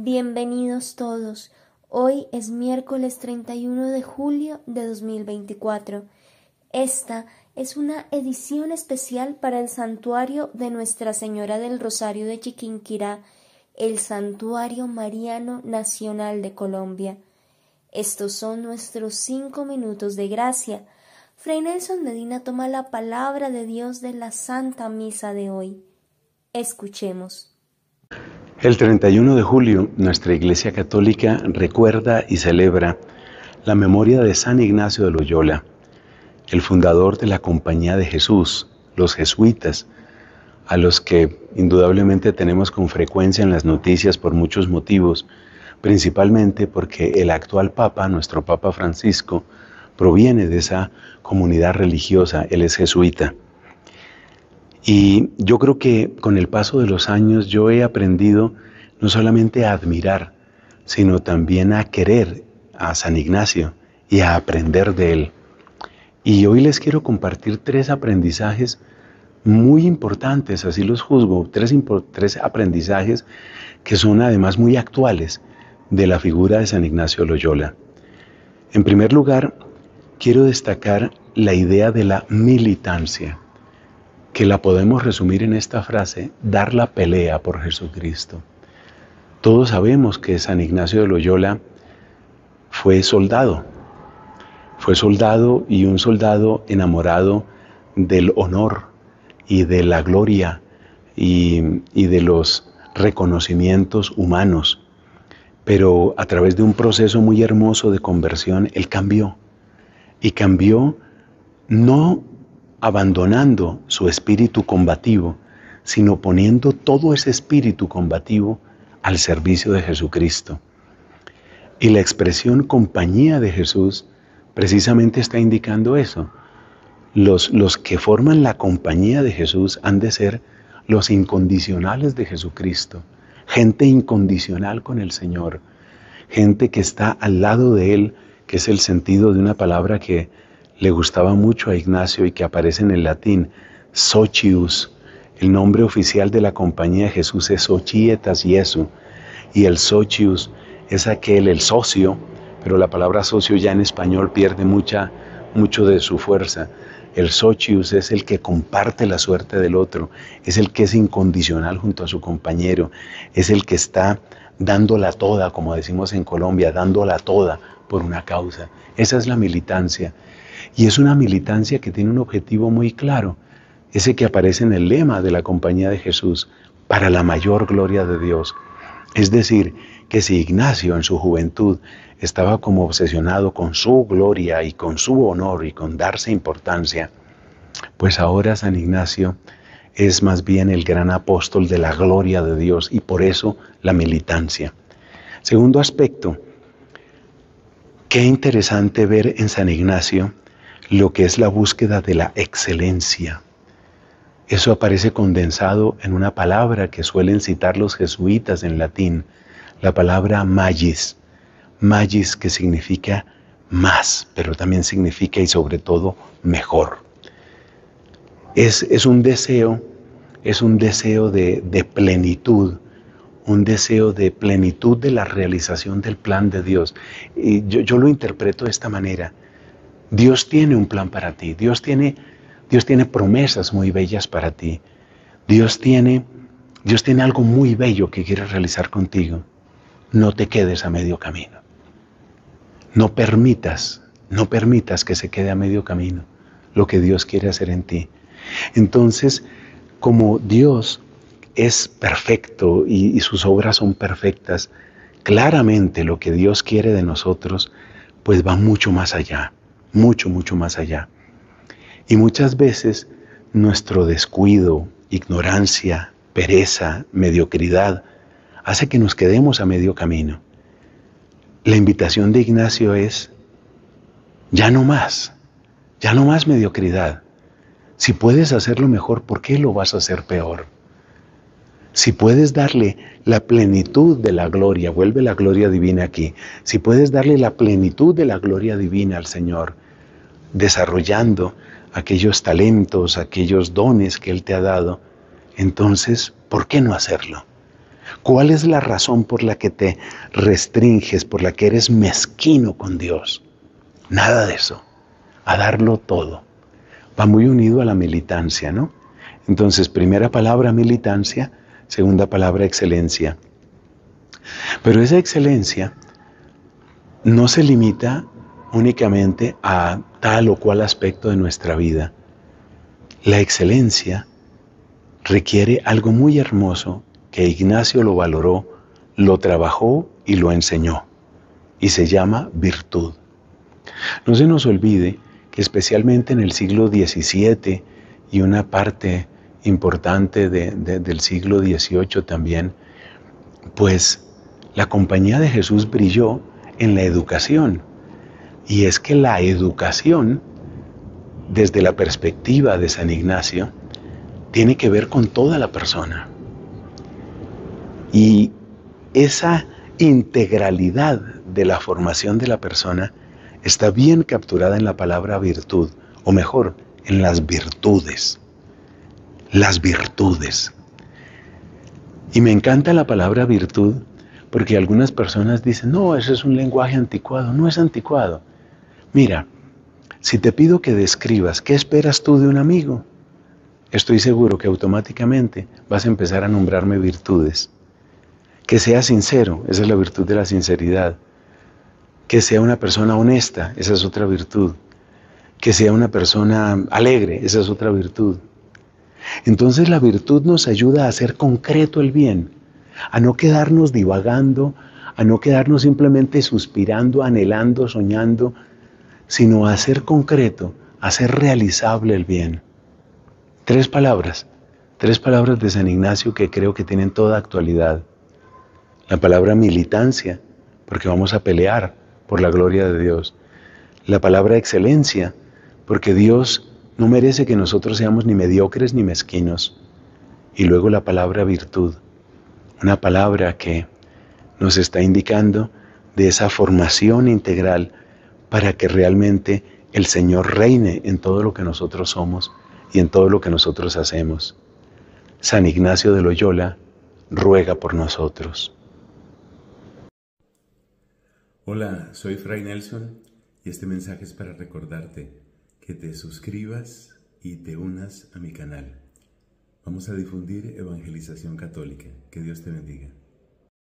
Bienvenidos todos. Hoy es miércoles 31 de julio de 2024. Esta es una edición especial para el santuario de Nuestra Señora del Rosario de Chiquinquirá, el Santuario Mariano Nacional de Colombia. Estos son nuestros cinco minutos de gracia. Fray Nelson Medina toma la palabra de Dios de la Santa Misa de hoy. Escuchemos. El 31 de julio, nuestra Iglesia Católica recuerda y celebra la memoria de San Ignacio de Loyola, el fundador de la Compañía de Jesús, los jesuitas, a los que indudablemente tenemos con frecuencia en las noticias por muchos motivos, principalmente porque el actual Papa, nuestro Papa Francisco, proviene de esa comunidad religiosa, él es jesuita. Y yo creo que con el paso de los años yo he aprendido no solamente a admirar, sino también a querer a San Ignacio y a aprender de él. Y hoy les quiero compartir tres aprendizajes muy importantes, así los juzgo, tres, tres aprendizajes que son además muy actuales de la figura de San Ignacio Loyola. En primer lugar, quiero destacar la idea de la militancia que la podemos resumir en esta frase, dar la pelea por Jesucristo. Todos sabemos que San Ignacio de Loyola fue soldado, fue soldado y un soldado enamorado del honor y de la gloria y, y, de los reconocimientos humanos. Pero a través de un proceso muy hermoso de conversión, él cambió. Y cambió no abandonando su espíritu combativo, sino poniendo todo ese espíritu combativo al servicio de Jesucristo. Y la expresión compañía de Jesús precisamente está indicando eso. Los, los que forman la compañía de Jesús han de ser los incondicionales de Jesucristo, gente incondicional con el Señor, gente que está al lado de Él, que es el sentido de una palabra que le gustaba mucho a Ignacio y que aparece en el latín, Socius. El nombre oficial de la compañía de Jesús es Societas eso, Y el Socius es aquel, el socio, pero la palabra socio ya en español pierde mucha, mucho de su fuerza. El socius es el que comparte la suerte del otro, es el que es incondicional junto a su compañero, es el que está dándola toda, como decimos en Colombia, dándola toda por una causa. Esa es la militancia. Y es una militancia que tiene un objetivo muy claro, ese que aparece en el lema de la Compañía de Jesús, para la mayor gloria de Dios. Es decir, que si Ignacio en su juventud estaba como obsesionado con su gloria y con su honor y con darse importancia, pues ahora San Ignacio es más bien el gran apóstol de la gloria de Dios y por eso la militancia. Segundo aspecto, qué interesante ver en San Ignacio lo que es la búsqueda de la excelencia. Eso aparece condensado en una palabra que suelen citar los jesuitas en latín, la palabra magis. Magis que significa más, pero también significa y sobre todo mejor. Es, un deseo, es un deseo de, plenitud, un deseo de plenitud de la realización del plan de Dios. Y yo lo interpreto de esta manera. Dios tiene un plan para ti, Dios tiene, Dios tiene promesas muy bellas para ti, Dios tiene, Dios tiene algo muy bello que quiere realizar contigo. No te quedes a medio camino. No permitas, no permitas que se quede a medio camino lo que Dios quiere hacer en ti. Entonces, como Dios es perfecto y, y, sus obras son perfectas, claramente lo que Dios quiere de nosotros, pues va mucho más allá mucho, mucho más allá. Y muchas veces nuestro descuido, ignorancia, pereza, mediocridad, hace que nos quedemos a medio camino. La invitación de Ignacio es, ya no más, ya no más mediocridad. Si puedes hacerlo mejor, ¿por qué lo vas a hacer peor? Si puedes darle la plenitud de la gloria, vuelve la gloria divina aquí, si puedes darle la plenitud de la gloria divina al Señor, desarrollando aquellos talentos, aquellos dones que Él te ha dado, entonces, ¿por qué no hacerlo? ¿Cuál es la razón por la que te restringes, por la que eres mezquino con Dios? Nada de eso, a darlo todo. Va muy unido a la militancia, ¿no? Entonces, primera palabra, militancia, Segunda palabra, excelencia. Pero esa excelencia no se limita únicamente a tal o cual aspecto de nuestra vida. La excelencia requiere algo muy hermoso que Ignacio lo valoró, lo trabajó y lo enseñó, y se llama virtud. No se nos olvide que especialmente en el siglo XVII y una parte importante del siglo XVIII también, pues la compañía de Jesús brilló en la educación. Y es que la educación, desde la perspectiva de San Ignacio, tiene que ver con toda la persona. Y esa integralidad de la formación de la persona está bien capturada en la palabra virtud, o mejor, en las virtudes las virtudes. Y me encanta la palabra virtud porque algunas personas dicen, no, eso es un lenguaje anticuado, no es anticuado. Mira, si te pido que describas qué esperas tú de un amigo, estoy seguro que automáticamente vas a empezar a nombrarme virtudes. Que sea sincero, esa es la virtud de la sinceridad. Que sea una persona honesta, esa es otra virtud. Que sea una persona alegre, esa es otra virtud. Entonces la virtud nos ayuda a hacer concreto el bien, a no quedarnos divagando, a no quedarnos simplemente suspirando, anhelando, soñando, sino a hacer concreto, a hacer realizable el bien. Tres palabras, tres palabras de San Ignacio que creo que tienen toda actualidad. La palabra militancia, porque vamos a pelear por la gloria de Dios. La palabra excelencia, porque Dios no merece que nosotros seamos ni mediocres ni mezquinos. Y luego la palabra virtud, una palabra que nos está indicando de esa formación integral para que realmente el Señor reine en todo lo que nosotros somos y en todo lo que nosotros hacemos. San Ignacio de Loyola ruega por nosotros. Hola, soy Fray Nelson y este mensaje es para recordarte que te suscribas y te unas a mi canal. Vamos a difundir evangelización católica. Que Dios te bendiga.